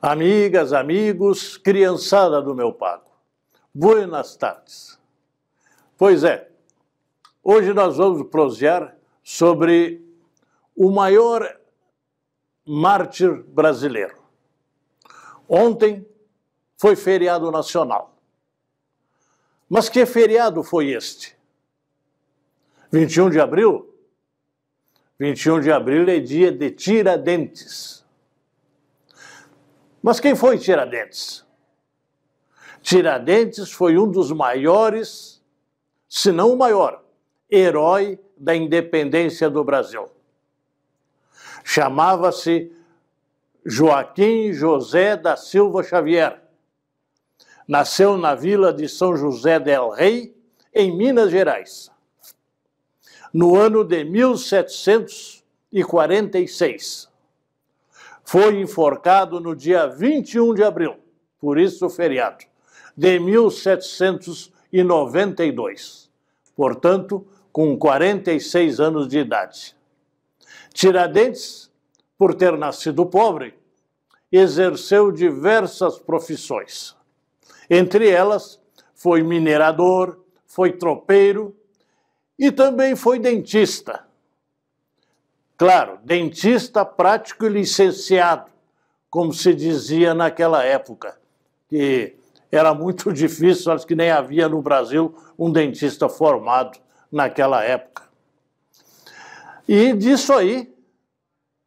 Amigas, amigos, criançada do meu pago, buenas tardes. Pois é, hoje nós vamos prosear sobre o maior mártir brasileiro. Ontem foi feriado nacional. Mas que feriado foi este? 21 de abril? 21 de abril é dia de Tiradentes. Mas quem foi Tiradentes? Tiradentes foi um dos maiores, se não o maior, herói da independência do Brasil. Chamava-se Joaquim José da Silva Xavier. Nasceu na vila de São José del Rei, em Minas Gerais, no ano de 1746 foi enforcado no dia 21 de abril, por isso feriado, de 1792. Portanto, com 46 anos de idade. Tiradentes, por ter nascido pobre, exerceu diversas profissões. Entre elas, foi minerador, foi tropeiro e também foi dentista. Claro, dentista prático e licenciado, como se dizia naquela época, que era muito difícil, acho que nem havia no Brasil um dentista formado naquela época. E disso aí,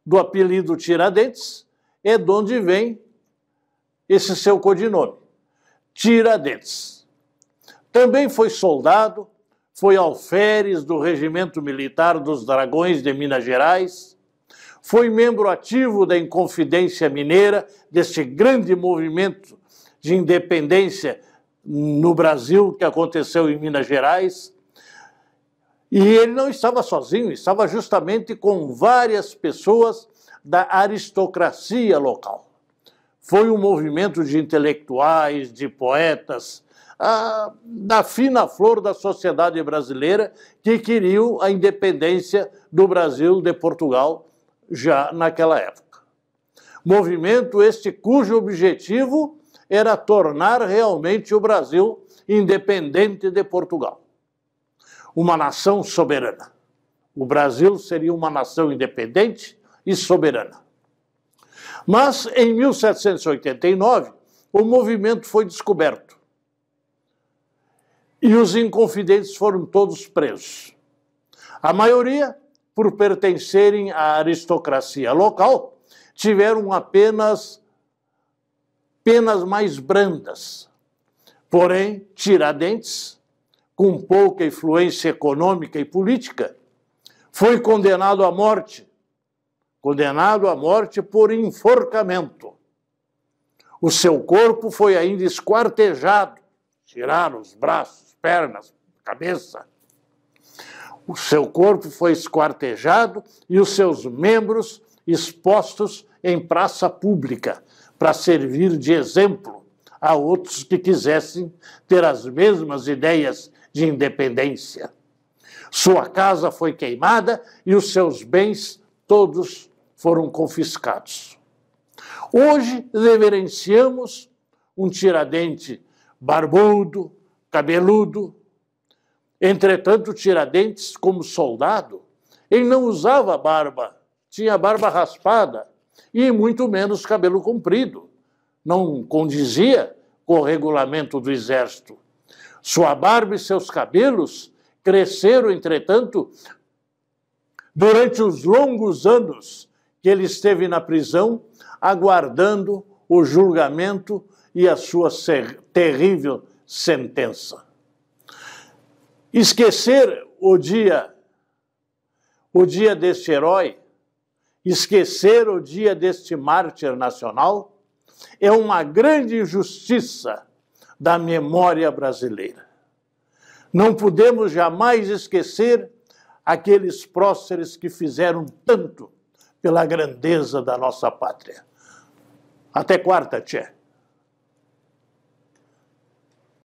do apelido Tiradentes, é de onde vem esse seu codinome, Tiradentes. Também foi soldado, foi alferes do Regimento Militar dos Dragões de Minas Gerais, foi membro ativo da Inconfidência Mineira, deste grande movimento de independência no Brasil que aconteceu em Minas Gerais. E ele não estava sozinho, estava justamente com várias pessoas da aristocracia local. Foi um movimento de intelectuais, de poetas, da fina flor da sociedade brasileira que queriam a independência do Brasil de Portugal já naquela época. Movimento este cujo objetivo era tornar realmente o Brasil independente de Portugal. Uma nação soberana. O Brasil seria uma nação independente e soberana. Mas em 1789, o movimento foi descoberto e os inconfidentes foram todos presos. A maioria, por pertencerem à aristocracia local, tiveram apenas penas mais brandas. Porém, Tiradentes, com pouca influência econômica e política, foi condenado à morte, condenado à morte por enforcamento. O seu corpo foi ainda esquartejado tiraram os braços, pernas, cabeça. O seu corpo foi esquartejado e os seus membros expostos em praça pública para servir de exemplo a outros que quisessem ter as mesmas ideias de independência. Sua casa foi queimada e os seus bens todos foram confiscados. Hoje reverenciamos um Tiradentes barbudo, cabeludo. Entretanto, Tiradentes, como soldado, ele não usava barba, tinha barba raspada e muito menos cabelo comprido. Não condizia com o regulamento do exército. Sua barba e seus cabelos cresceram, entretanto, durante os longos anos que ele esteve na prisão, aguardando o julgamento e a sua terrível sentença. Esquecer o dia, o dia deste herói, esquecer o dia deste mártir nacional, é uma grande injustiça da memória brasileira. Não podemos jamais esquecer aqueles próceres que fizeram tanto pela grandeza da nossa pátria. Até quarta, Tchê.